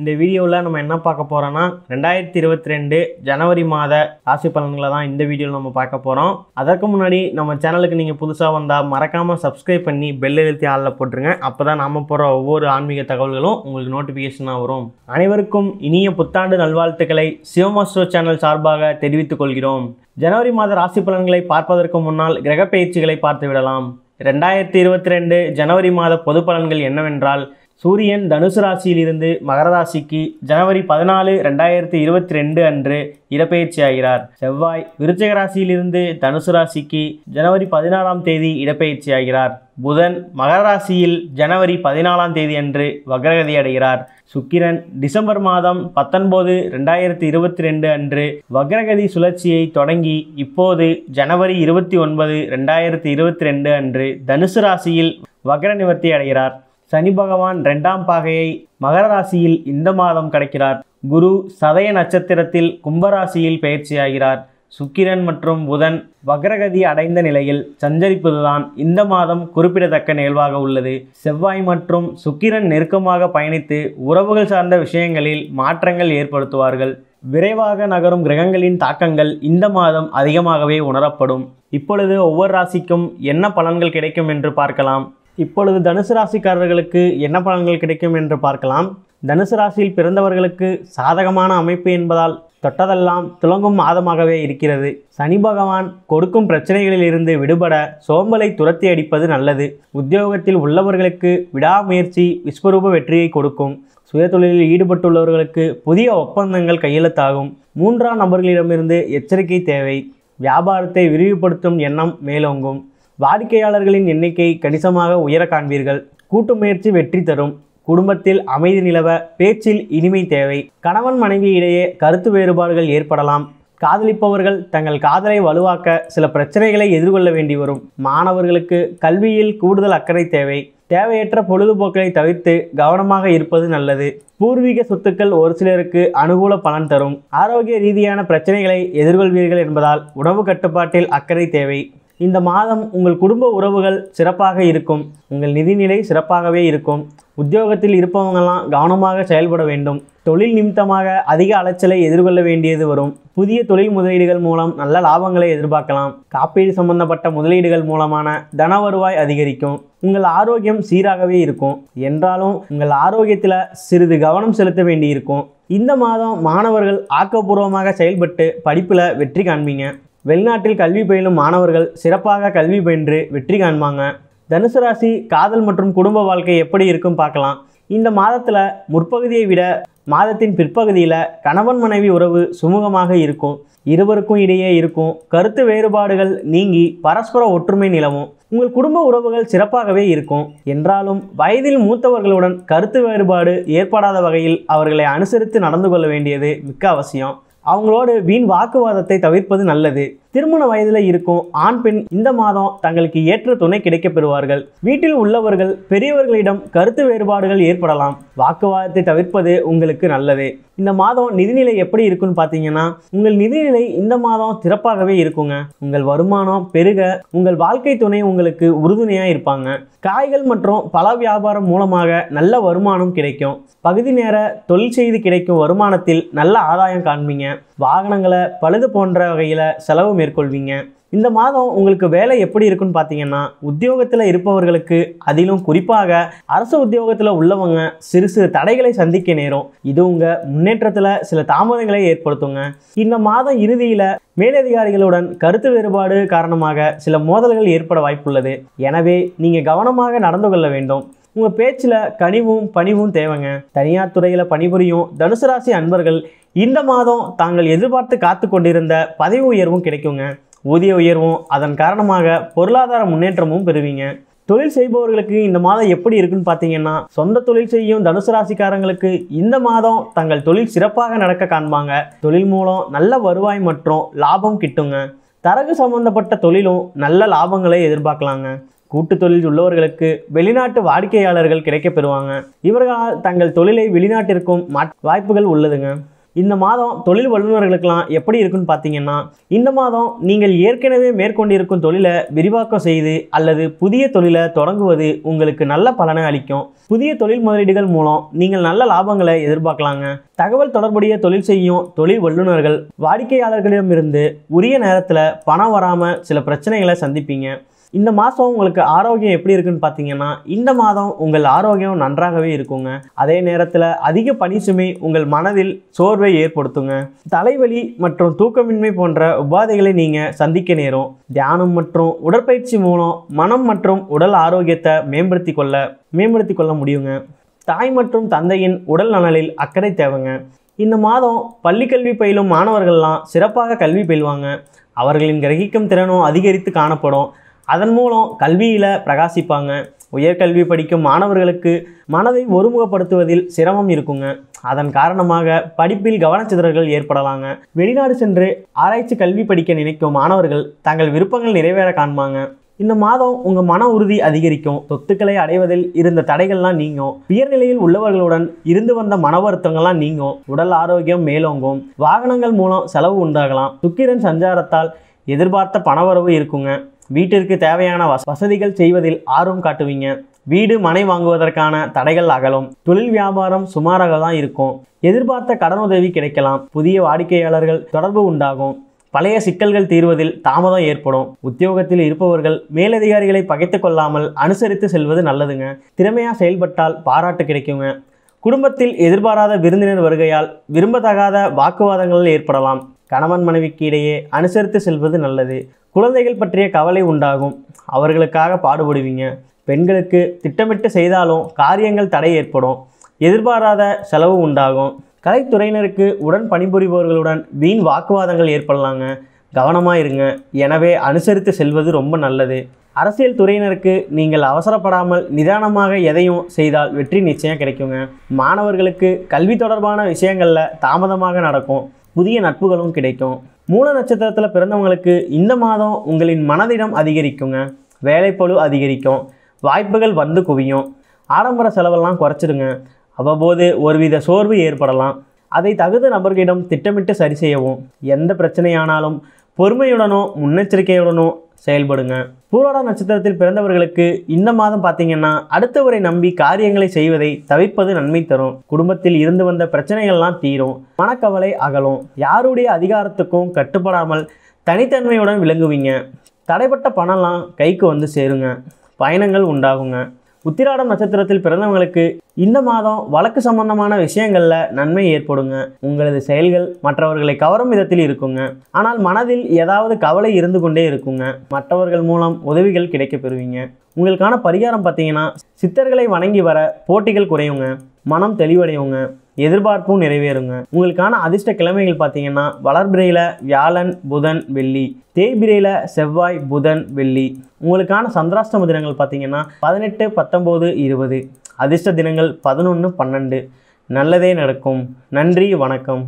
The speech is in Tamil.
இந்த வீடியோவில் நம்ம என்ன பார்க்க போகிறோன்னா ரெண்டாயிரத்தி இருபத்தி ரெண்டு ஜனவரி மாத ராசி பலன்களை தான் இந்த வீடியோவில் நம்ம பார்க்க போகிறோம் அதற்கு முன்னாடி நம்ம சேனலுக்கு நீங்கள் புதுசாக வந்தால் மறக்காமல் சப்ஸ்கிரைப் பண்ணி பெல் எழுத்தி ஆளில் போட்டுருங்க அப்போ தான் நாம் போகிற ஒவ்வொரு ஆன்மீக தகவல்களும் உங்களுக்கு நோட்டிஃபிகேஷனாக வரும் அனைவருக்கும் இனிய புத்தாண்டு நல்வாழ்த்துக்களை சிவமாஸ்டோ சேனல் சார்பாக தெரிவித்துக் கொள்கிறோம் ஜனவரி மாத ராசி பலன்களை பார்ப்பதற்கு முன்னால் கிரக பயிற்சிகளை பார்த்து விடலாம் ரெண்டாயிரத்தி இருபத்தி ரெண்டு ஜனவரி மாத பொது பலன்கள் என்னவென்றால் சூரியன் தனுசு ராசியிலிருந்து மகர ராசிக்கு ஜனவரி பதினாலு ரெண்டாயிரத்தி இருபத்தி ரெண்டு அன்று இடப்பெயர்ச்சி ஆகிறார் செவ்வாய் விருச்சக ராசியிலிருந்து தனுசு ராசிக்கு ஜனவரி பதினாறாம் தேதி இடப்பெயர்ச்சி ஆகிறார் புதன் மகர ராசியில் ஜனவரி பதினாலாம் தேதி அன்று வக்ரகதி அடைகிறார் சுக்கிரன் டிசம்பர் மாதம் பத்தொன்பது ரெண்டாயிரத்தி இருபத்தி ரெண்டு அன்று வக்ரகதி சுழற்சியை தொடங்கி இப்போது ஜனவரி இருபத்தி ஒன்பது ரெண்டாயிரத்தி இருபத்தி ரெண்டு அன்று தனுசு ராசியில் வக்ர நிவர்த்தி அடைகிறார் சனி பகவான் ரெண்டாம் பாகையை மகர ராசியில் இந்த மாதம் கிடைக்கிறார் குரு சதய நட்சத்திரத்தில் கும்பராசியில் பயிற்சியாகிறார் சுக்கிரன் மற்றும் புதன் வக்ரகதி அடைந்த நிலையில் சஞ்சரிப்பதுதான் இந்த மாதம் குறிப்பிடத்தக்க நிகழ்வாக உள்ளது செவ்வாய் மற்றும் சுக்கிரன் நெருக்கமாக பயணித்து உறவுகள் சார்ந்த விஷயங்களில் மாற்றங்கள் ஏற்படுத்துவார்கள் விரைவாக நகரும் கிரகங்களின் தாக்கங்கள் இந்த மாதம் அதிகமாகவே உணரப்படும் இப்பொழுது ஒவ்வொரு ராசிக்கும் என்ன பலன்கள் கிடைக்கும் என்று பார்க்கலாம் இப்பொழுது தனுசு ராசிக்காரர்களுக்கு என்ன பலன்கள் கிடைக்கும் என்று பார்க்கலாம் தனுசு ராசியில் பிறந்தவர்களுக்கு சாதகமான அமைப்பு என்பதால் தொட்டதெல்லாம் துளங்கும் மாதமாகவே இருக்கிறது சனி பகவான் கொடுக்கும் பிரச்சனைகளில் இருந்து விடுபட சோம்பலை துரத்தி அடிப்பது நல்லது உத்தியோகத்தில் உள்ளவர்களுக்கு விடாமுயற்சி விஸ்வரூப வெற்றியை கொடுக்கும் சுயதொழிலில் ஈடுபட்டுள்ளவர்களுக்கு புதிய ஒப்பந்தங்கள் கையெழுத்தாகும் மூன்றாம் நபர்களிடமிருந்து எச்சரிக்கை தேவை வியாபாரத்தை விரிவுபடுத்தும் எண்ணம் மேலோங்கும் வாடிக்கையாளர்களின் எண்ணிக்கை கணிசமாக உயர காண்பீர்கள் கூட்டு முயற்சி வெற்றி தரும் குடும்பத்தில் அமைதி நிலவ பேச்சில் இனிமை தேவை கணவன் மனைவி இடையே கருத்து வேறுபாடுகள் ஏற்படலாம் காதலிப்பவர்கள் தங்கள் காதலை வலுவாக்க சில பிரச்சனைகளை எதிர்கொள்ள வேண்டி வரும் மாணவர்களுக்கு கல்வியில் கூடுதல் அக்கறை தேவை தேவையற்ற பொழுதுபோக்களை தவிர்த்து கவனமாக இருப்பது நல்லது பூர்வீக சொத்துக்கள் ஒரு சிலருக்கு அனுகூல பலன் தரும் ஆரோக்கிய ரீதியான பிரச்சனைகளை எதிர்கொள்வீர்கள் என்பதால் உணவு கட்டுப்பாட்டில் அக்கறை தேவை இந்த மாதம் உங்கள் குடும்ப உறவுகள் சிறப்பாக இருக்கும் உங்கள் நிதிநிலை சிறப்பாகவே இருக்கும் உத்தியோகத்தில் இருப்பவங்கெல்லாம் கவனமாக செயல்பட வேண்டும் தொழில் நிமித்தமாக அதிக அலைச்சலை எதிர்கொள்ள வேண்டியது வரும் புதிய தொழில் முதலீடுகள் மூலம் நல்ல லாபங்களை எதிர்பார்க்கலாம் காப்பீடு சம்பந்தப்பட்ட முதலீடுகள் மூலமான தன வருவாய் அதிகரிக்கும் உங்கள் ஆரோக்கியம் சீராகவே இருக்கும் என்றாலும் உங்கள் ஆரோக்கியத்தில் சிறிது கவனம் செலுத்த வேண்டியிருக்கும் இந்த மாதம் மாணவர்கள் ஆக்கப்பூர்வமாக செயல்பட்டு படிப்பில் வெற்றி காண்பீங்க வெளிநாட்டில் கல்வி பயிலும் மாணவர்கள் சிறப்பாக கல்வி பயின்று வெற்றி காண்பாங்க தனுசு ராசி காதல் மற்றும் குடும்ப வாழ்க்கை எப்படி இருக்கும் பார்க்கலாம் இந்த மாதத்தில் முற்பகுதியை விட மாதத்தின் பிற்பகுதியில் கணவன் மனைவி உறவு சுமூகமாக இருக்கும் இருவருக்கும் இடையே இருக்கும் கருத்து வேறுபாடுகள் நீங்கி பரஸ்பர ஒற்றுமை நிலவும் உங்கள் குடும்ப உறவுகள் சிறப்பாகவே இருக்கும் என்றாலும் வயதில் மூத்தவர்களுடன் கருத்து வேறுபாடு ஏற்படாத வகையில் அவர்களை அனுசரித்து நடந்து கொள்ள வேண்டியது மிக்க அவசியம் அவங்களோட வீண் வாக்குவாதத்தை தவிர்ப்பது நல்லது திருமண வயதில் இருக்கும் ஆண் பெண் இந்த மாதம் தங்களுக்கு ஏற்ற துணை கிடைக்கப் பெறுவார்கள் வீட்டில் உள்ளவர்கள் பெரியவர்களிடம் கருத்து வேறுபாடுகள் ஏற்படலாம் வாக்குவாதத்தை தவிர்ப்பது உங்களுக்கு நல்லது இந்த மாதம் நிதிநிலை எப்படி இருக்குன்னு பார்த்தீங்கன்னா உங்கள் நிதிநிலை இந்த மாதம் சிறப்பாகவே இருக்குங்க உங்கள் வருமானம் பெருக உங்கள் வாழ்க்கை துணை உங்களுக்கு உறுதுணையாக இருப்பாங்க காய்கள் மற்றும் பல வியாபாரம் மூலமாக நல்ல வருமானம் கிடைக்கும் பகுதி நேர தொழில் செய்து கிடைக்கும் வருமானத்தில் நல்ல ஆதாயம் காண்பீங்க வாகனங்களை பழுது போன்ற வகையில் செலவு மேற்கொள்வீங்க இந்த மாதம் உங்களுக்கு வேலை எப்படி இருக்குன்னு பார்த்தீங்கன்னா உத்தியோகத்தில் இருப்பவர்களுக்கு அதிலும் குறிப்பாக அரசு உத்தியோகத்தில் உள்ளவங்க சிறு சிறு தடைகளை சந்திக்க நேரும் இது உங்கள் முன்னேற்றத்தில் சில தாமதங்களை ஏற்படுத்துங்க இந்த மாதம் இறுதியில் மேலதிகாரிகளுடன் கருத்து வேறுபாடு காரணமாக சில மோதல்கள் ஏற்பட வாய்ப்புள்ளது எனவே நீங்கள் கவனமாக நடந்து கொள்ள வேண்டும் உங்கள் பேச்சில் கனிவும் பணிவும் தேவைங்க தனியார் துறையில் பணிபுரியும் தனுசு ராசி அன்பர்கள் இந்த மாதம் தாங்கள் எதிர்பார்த்து காத்து கொண்டிருந்த பதவி உயர்வும் கிடைக்குங்க ஊதிய உயர்வும் அதன் காரணமாக பொருளாதார முன்னேற்றமும் பெறுவீங்க தொழில் செய்பவர்களுக்கு இந்த மாதம் எப்படி இருக்குன்னு பார்த்தீங்கன்னா சொந்த தொழில் செய்யும் தனுசு ராசிக்காரங்களுக்கு இந்த மாதம் தங்கள் தொழில் சிறப்பாக நடக்க காண்பாங்க தொழில் மூலம் நல்ல வருவாய் மற்றும் லாபம் கிட்டுங்க தரகு சம்பந்தப்பட்ட தொழிலும் நல்ல லாபங்களை எதிர்பார்க்கலாங்க கூட்டு தொழில் உள்ளவர்களுக்கு வெளிநாட்டு வாடிக்கையாளர்கள் கிடைக்கப்பெறுவாங்க இவர்களால் தங்கள் தொழிலை வெளிநாட்டிற்கும் வாய்ப்புகள் உள்ளதுங்க இந்த மாதம் தொழில் வல்லுநர்களுக்கெல்லாம் எப்படி இருக்குன்னு பார்த்தீங்கன்னா இந்த மாதம் நீங்கள் ஏற்கனவே மேற்கொண்டிருக்கும் தொழிலை விரிவாக்கம் செய்து அல்லது புதிய தொழிலை தொடங்குவது உங்களுக்கு நல்ல பலனை அளிக்கும் புதிய தொழில் முதலீடுகள் மூலம் நீங்கள் நல்ல லாபங்களை எதிர்பார்க்கலாங்க தகவல் தொடர்புடைய தொழில் செய்யும் தொழில் வல்லுநர்கள் வாடிக்கையாளர்களிடமிருந்து உரிய நேரத்தில் பணம் வராமல் சில பிரச்சனைகளை சந்திப்பீங்க இந்த மாதம் உங்களுக்கு ஆரோக்கியம் எப்படி இருக்குன்னு பார்த்தீங்கன்னா இந்த மாதம் உங்கள் ஆரோக்கியம் நன்றாகவே இருக்குங்க அதே நேரத்தில் அதிக பனி சுமை உங்கள் மனதில் சோர்வை ஏற்படுத்துங்க தலைவலி மற்றும் தூக்கமின்மை போன்ற உபாதைகளை நீங்கள் சந்திக்க நேரும் தியானம் மற்றும் உடற்பயிற்சி மூலம் மனம் மற்றும் உடல் ஆரோக்கியத்தை மேம்படுத்தி கொள்ள மேம்படுத்தி கொள்ள முடியுங்க தாய் மற்றும் தந்தையின் உடல் நலனில் அக்கறை தேவைங்க இந்த மாதம் பள்ளி கல்வி பயிலும் மாணவர்கள்லாம் சிறப்பாக கல்வி பயில்வாங்க அவர்களின் கிரகிக்கும் திறனும் அதிகரித்து காணப்படும் அதன் மூலம் கல்வியில் பிரகாசிப்பாங்க உயர்கல்வி படிக்கும் மாணவர்களுக்கு மனதை ஒருமுகப்படுத்துவதில் சிரமம் இருக்குங்க அதன் காரணமாக படிப்பில் கவனச்சிதறல்கள் ஏற்படலாங்க வெளிநாடு சென்று ஆராய்ச்சி கல்வி படிக்க நினைக்கும் மாணவர்கள் தங்கள் விருப்பங்கள் நிறைவேற காண்பாங்க இந்த மாதம் உங்கள் மன உறுதி அதிகரிக்கும் சொத்துக்களை அடைவதில் இருந்த தடைகள்லாம் நீங்கும் உயர்நிலையில் உள்ளவர்களுடன் இருந்து வந்த மன வருத்தங்கள்லாம் நீங்கும் உடல் ஆரோக்கியம் மேலோங்கும் வாகனங்கள் மூலம் செலவு உண்டாகலாம் சுக்கிரன் சஞ்சாரத்தால் எதிர்பார்த்த பணவரவு இருக்குங்க வீட்டிற்கு தேவையான வச வசதிகள் செய்வதில் ஆர்வம் காட்டுவீங்க வீடு மனை வாங்குவதற்கான தடைகள் அகலும் தொழில் வியாபாரம் சுமாராக தான் இருக்கும் எதிர்பார்த்த கடனுதவி கிடைக்கலாம் புதிய வாடிக்கையாளர்கள் தொடர்பு உண்டாகும் பழைய சிக்கல்கள் தீர்வதில் தாமதம் ஏற்படும் உத்தியோகத்தில் இருப்பவர்கள் மேலதிகாரிகளை பகைத்து கொள்ளாமல் அனுசரித்து செல்வது நல்லதுங்க திறமையாக செயல்பட்டால் பாராட்டு கிடைக்குங்க குடும்பத்தில் எதிர்பாராத விருந்தினர் வருகையால் விரும்பத்தகாத வாக்குவாதங்கள் ஏற்படலாம் கணவன் மனைவிக்கு இடையே அனுசரித்து செல்வது நல்லது குழந்தைகள் பற்றிய கவலை உண்டாகும் அவர்களுக்காக பாடுபடுவீங்க பெண்களுக்கு திட்டமிட்டு செய்தாலும் காரியங்கள் தடை ஏற்படும் எதிர்பாராத செலவு உண்டாகும் கலைத்துறையினருக்கு உடன் பணிபுரிபவர்களுடன் வீண் வாக்குவாதங்கள் ஏற்படலாங்க கவனமாக இருங்க எனவே அனுசரித்து செல்வது ரொம்ப நல்லது அரசியல் துறையினருக்கு நீங்கள் அவசரப்படாமல் நிதானமாக எதையும் செய்தால் வெற்றி நிச்சயம் கிடைக்குங்க மாணவர்களுக்கு கல்வி தொடர்பான விஷயங்களில் தாமதமாக நடக்கும் புதிய நட்புகளும் கிடைக்கும் மூல நட்சத்திரத்தில் பிறந்தவங்களுக்கு இந்த மாதம் உங்களின் மனதிடம் அதிகரிக்குங்க வேலைப்பழு அதிகரிக்கும் வாய்ப்புகள் வந்து குவியும் ஆடம்பர செலவெல்லாம் குறைச்சிடுங்க அவ்வப்போது ஒருவித சோர்வு ஏற்படலாம் அதை தகுந்த நபர்களிடம் திட்டமிட்டு சரி செய்யவும் எந்த பிரச்சனையானாலும் பொறுமையுடனோ முன்னெச்சரிக்கையுடனோ செயல்படுங்க பூரோடா நட்சத்திரத்தில் பிறந்தவர்களுக்கு இந்த மாதம் பார்த்தீங்கன்னா அடுத்தவரை நம்பி காரியங்களை செய்வதை தவிர்ப்பது நன்மை தரும் குடும்பத்தில் இருந்து வந்த பிரச்சனைகள்லாம் தீரும் மனக்கவலை அகலும் யாருடைய அதிகாரத்துக்கும் கட்டுப்படாமல் தனித்தன்மையுடன் விளங்குவீங்க தடைப்பட்ட பணம்லாம் கைக்கு வந்து சேருங்க பயணங்கள் உண்டாகுங்க உத்திராடம் நட்சத்திரத்தில் பிறந்தவங்களுக்கு இந்த மாதம் வழக்கு சம்பந்தமான விஷயங்களில் நன்மை ஏற்படுங்க உங்களது செயல்கள் மற்றவர்களை கவரும் விதத்தில் இருக்குங்க ஆனால் மனதில் ஏதாவது கவலை இருந்து கொண்டே இருக்குங்க மற்றவர்கள் மூலம் உதவிகள் கிடைக்க பெறுவீங்க உங்களுக்கான பரிகாரம் பார்த்தீங்கன்னா சித்தர்களை வணங்கி வர போட்டிகள் குறையுங்க மனம் தெளிவடையுங்க எதிர்பார்ப்பும் நிறைவேறுங்க உங்களுக்கான அதிர்ஷ்ட கிழமைகள் பார்த்தீங்கன்னா வளர்பிரையில் வியாழன் புதன் வெள்ளி தேய்பிரையில் செவ்வாய் புதன் வெள்ளி உங்களுக்கான சந்திராஷ்டம தினங்கள் பார்த்தீங்கன்னா பதினெட்டு பத்தொம்போது இருபது அதிர்ஷ்ட தினங்கள் பதினொன்று பன்னெண்டு நல்லதே நடக்கும் நன்றி வணக்கம்